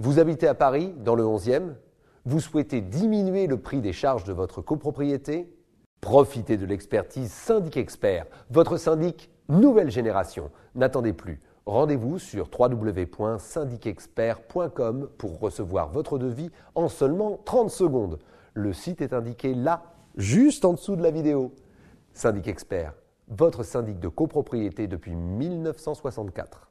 Vous habitez à Paris, dans le 11e, vous souhaitez diminuer le prix des charges de votre copropriété Profitez de l'expertise Syndic Expert, votre syndic nouvelle génération. N'attendez plus. Rendez-vous sur www.syndicexpert.com pour recevoir votre devis en seulement 30 secondes. Le site est indiqué là, juste en dessous de la vidéo. Syndic Expert, votre syndic de copropriété depuis 1964.